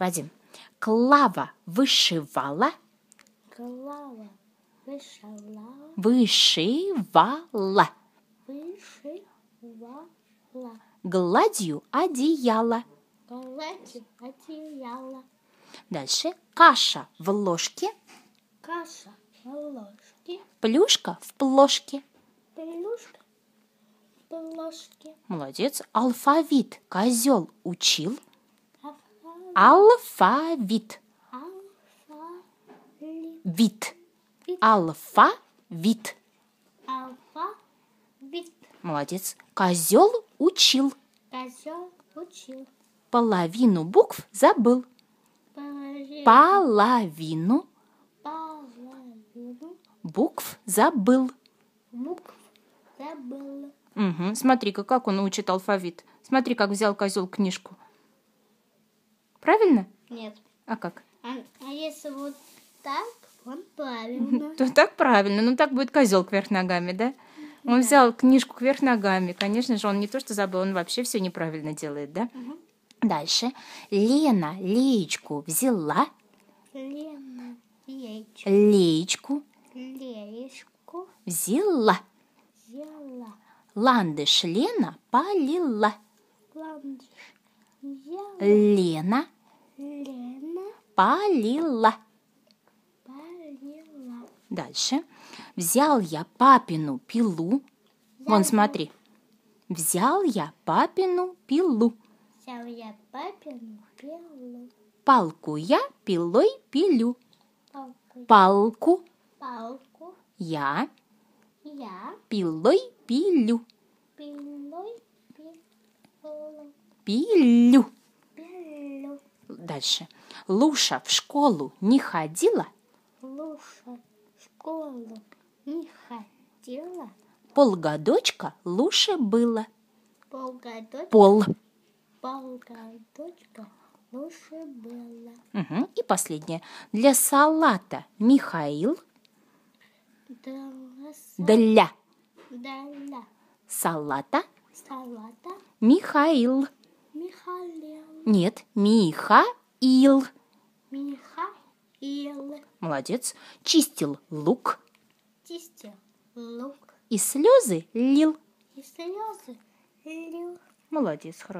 Вадим, Клава вышивала? Клава вышивала. Вышивала. Вышивала. Гладью одеяла. Гладью одеяла. Дальше. Каша в ложке. Каша в ложке. Плюшка в плошке ложки. Молодец. Алфавит. Козел учил. Алфавит. Вид. Алфавит. Алфавит. Молодец. Козел учил. Козел учил. Половину букв забыл. Половину. Половину. Букв забыл. Букв забыла. Угу. Смотри-ка, как он учит алфавит. Смотри, как взял козел книжку. Правильно? Нет. А как? А, а если вот так, он правильно. То так правильно. Ну так будет козел кверх ногами, да? Он взял книжку кверх ногами. Конечно же, он не то что забыл, он вообще все неправильно делает, да? Дальше. Лена леечку взяла. Лена леечку. Леечку. Леечку. Взяла. Ландыш Лена полила. Ландыш. Лена. Лена. Полила. Полила. Дальше. Взял я папину пилу. Взял. Вон, смотри. Взял я папину пилу. Взял я папину пилу. Палку я пилой пилю. Палку. Палку. Я. Я пилой пилю. Пилой пилю. Пилю. Дальше. Луша в школу не ходила? Луша в школу не ходила. Полгодочка Луше было. Полгодочка. Пол. Полгодочка Луше было. Угу. И последнее. Для салата Михаил для. Для. Салата. Салата. Михаил. Михаил. Нет, Михаил. Михаил. Молодец. Чистил лук. Чистил лук. И слезы лил. И слезы лил. Молодец, хорошо.